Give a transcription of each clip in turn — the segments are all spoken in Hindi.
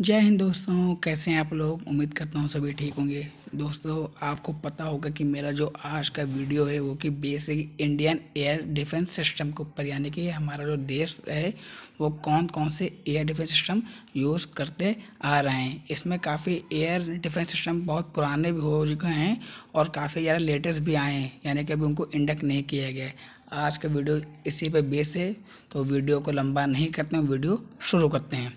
जय हिंद दोस्तों कैसे हैं आप लोग उम्मीद करता हूँ सभी ठीक होंगे दोस्तों आपको पता होगा कि मेरा जो आज का वीडियो है वो कि basic Indian air defence system के ऊपर यानी कि हमारा जो देश है वो कौन कौन से एयर डिफेंस सिस्टम यूज़ करते आ रहे हैं इसमें काफ़ी एयर डिफेंस सिस्टम बहुत पुराने भी हो चुके हैं और काफ़ी ज़्यादा लेटेस्ट भी आए हैं यानी कि अभी उनको इंडक्ट नहीं किया गया है आज का वीडियो इसी पर बेस है तो वीडियो को लंबा नहीं करते हैं वीडियो शुरू करते हैं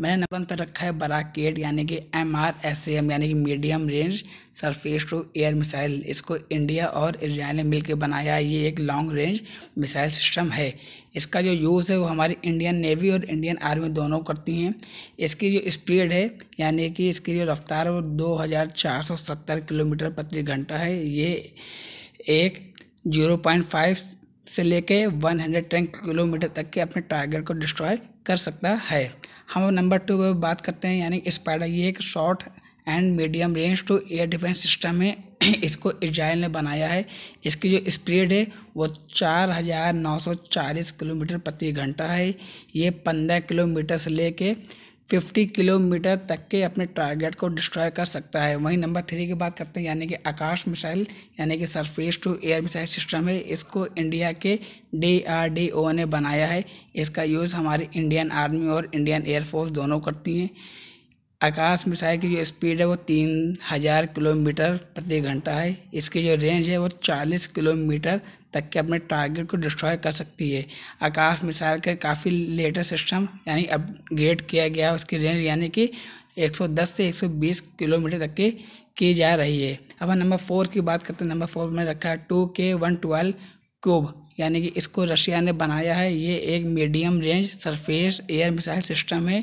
मैंने नंबर पर रखा है बराकेट यानी कि एम आर एस एम यानी कि medium range surface to air missile इसको इंडिया और इसराइल ने मिलकर बनाया ये एक लॉन्ग रेंज मिसाइल सिस्टम है इसका जो यूज़ है वो हमारी इंडियन नेवी और इंडियन आर्मी दोनों करती हैं इसकी जो स्पीड है यानी कि इसकी जो रफ्तार है वो दो हज़ार चार सौ सत्तर किलोमीटर प्रति घंटा है ये एक जीरो पॉइंट फाइव से लेके 100 टैंक किलोमीटर तक के अपने टारगेट को डिस्ट्रॉय कर सकता है हम नंबर टू पर बात करते हैं यानी स्पाइडर ये एक short and medium range to air defence system है इसको इजराइल ने बनाया है इसकी जो स्पीड है वो 4940 किलोमीटर प्रति घंटा है ये 15 किलोमीटर से लेके फिफ्टी किलोमीटर तक के अपने टारगेट को डिस्ट्रॉय कर सकता है वहीं नंबर थ्री की बात करते हैं यानी कि आकाश मिसाइल यानी कि surface to air missile system है इसको इंडिया के डी ने बनाया है इसका यूज़ हमारी इंडियन आर्मी और इंडियन एयरफोर्स दोनों करती हैं आकाश मिसाइल की जो स्पीड है वो तीन हज़ार किलोमीटर प्रति घंटा है इसकी जो रेंज है वो चालीस किलोमीटर तक के अपने टारगेट को डिस्ट्रॉय कर सकती है आकाश मिसाइल का काफ़ी लेटेस्ट सिस्टम यानी अपग्रेड किया गया है उसकी रेंज यानी कि 110 से 120 किलोमीटर तक के की जा रही है अब हम नंबर फोर की बात करते हैं नंबर फोर में रखा है टू के वन ट्वेल्व क्यूब यानी कि इसको रशिया ने बनाया है ये एक medium range surface air missile system है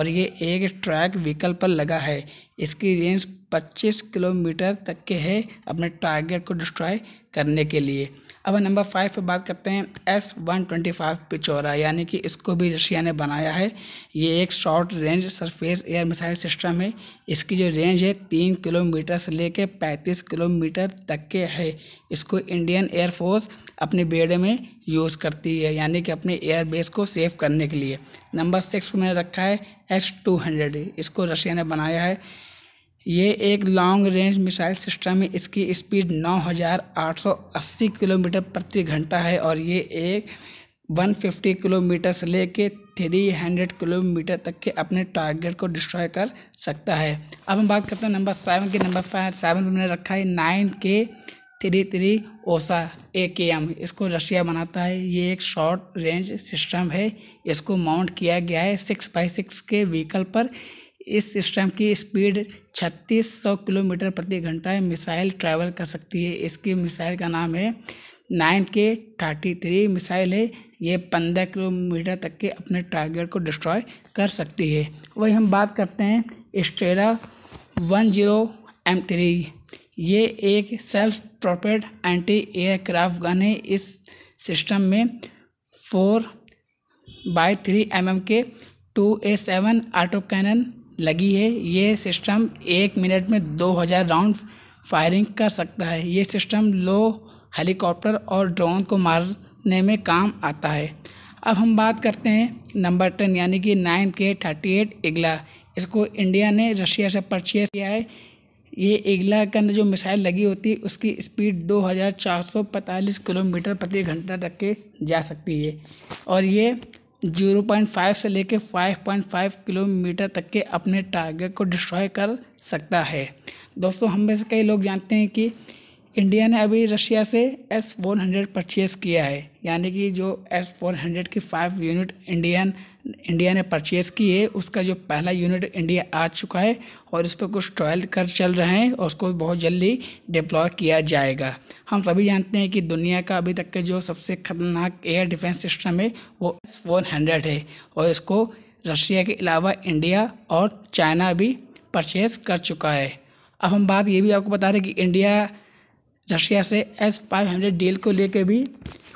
और ये एक ट्रैक व्हीकल पर लगा है इसकी रेंज 25 किलोमीटर तक के है अपने टारगेट को डिस्ट्रॉय करने के लिए अब नंबर फाइव पे बात करते हैं S one twenty five Pechora यानी कि इसको भी रशिया ने बनाया है ये एक short range surface air missile system है इसकी जो रेंज है तीन किलोमीटर से लेकर पैंतीस किलोमीटर तक के है इसको इंडियन एयरफोर्स अपने बेड़े में यूज़ करती है यानी कि अपने एयरबेस को सेफ करने के लिए नंबर सिक्स में मैंने रखा है एस टू हंड्रेड इसको रशिया ने बनाया है ये एक लॉन्ग रेंज मिसाइल सिस्टम है इसकी स्पीड 9,880 किलोमीटर प्रति घंटा है और ये एक 150 किलोमीटर से लेके 300 किलोमीटर तक के अपने टारगेट को डिस्ट्रॉय कर सकता है अब हम बात करते हैं नंबर सेवन के नंबर फाइव सेवन मैंने रखा है नाइन के थ्री थ्री ओसा ए के एम इसको रशिया बनाता है ये एक शॉर्ट रेंज सिस्टम है इसको माउंट किया गया है सिक्स बाई सिक्स के व्हीकल पर इस सिस्टम की स्पीड 3600 किलोमीटर प्रति घंटा मिसाइल ट्रैवल कर सकती है इसकी मिसाइल का नाम है नाइन के थर्टी थ्री मिसाइल है ये पंद्रह किलोमीटर तक के अपने टारगेट को डिस्ट्रॉय कर सकती है वही हम बात करते हैं Strela one zero M three ये एक self torpedo anti aircraft gun है इस सिस्टम में फोर बाय थ्री एम के two A seven auto cannon लगी है ये सिस्टम एक मिनट में दो हज़ार राउंड फायरिंग कर सकता है ये सिस्टम लो हेलीकॉप्टर और ड्रोन को मारने में काम आता है अब हम बात करते हैं नंबर टेन यानी कि नाइन के थर्टी एट इगला इसको इंडिया ने रशिया से परचेज किया है ये इगला अंदर जो मिसाइल लगी होती है उसकी स्पीड 2445 किलोमीटर प्रति घंटा तक के जा सकती है और ये 0.5 से लेकर 5.5 किलोमीटर तक के अपने टारगेट को डिस्ट्रॉय कर सकता है दोस्तों हम में से कई लोग जानते हैं कि इंडिया ने अभी रशिया से एस फोर हंड्रेड परचेज़ किया है यानी कि जो एस फोर हंड्रेड की फाइव यूनिट इंडियन इंडिया ने परचेज़ की है उसका जो पहला यूनिट इंडिया आ चुका है और इस पर कुछ ट्रायल कर चल रहे हैं और उसको बहुत जल्दी डिप्लॉय किया जाएगा हम सभी जानते हैं कि दुनिया का अभी तक के जो सबसे खतरनाक एयर डिफेंस सिस्टम है वो एस फोर हंड्रेड है और इसको रशिया के अलावा इंडिया और चाइना भी परचेज़ कर चुका है अब हम बात ये भी आपको बता रहे हैं कि इंडिया रशिया से एस फाइव हंड्रेड डील को लेकर भी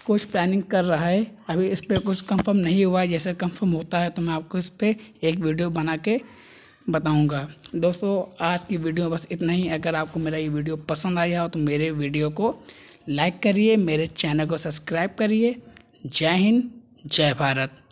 कुछ प्लानिंग कर रहा है अभी इस पर कुछ कंफर्म नहीं हुआ है जैसे कंफर्म होता है तो मैं आपको इस पर एक वीडियो बना के बताऊंगा दोस्तों आज की वीडियो बस इतना ही अगर आपको मेरा ये वीडियो पसंद आया हो तो मेरे वीडियो को लाइक करिए मेरे चैनल को सब्सक्राइब करिए जय हिंद जय भारत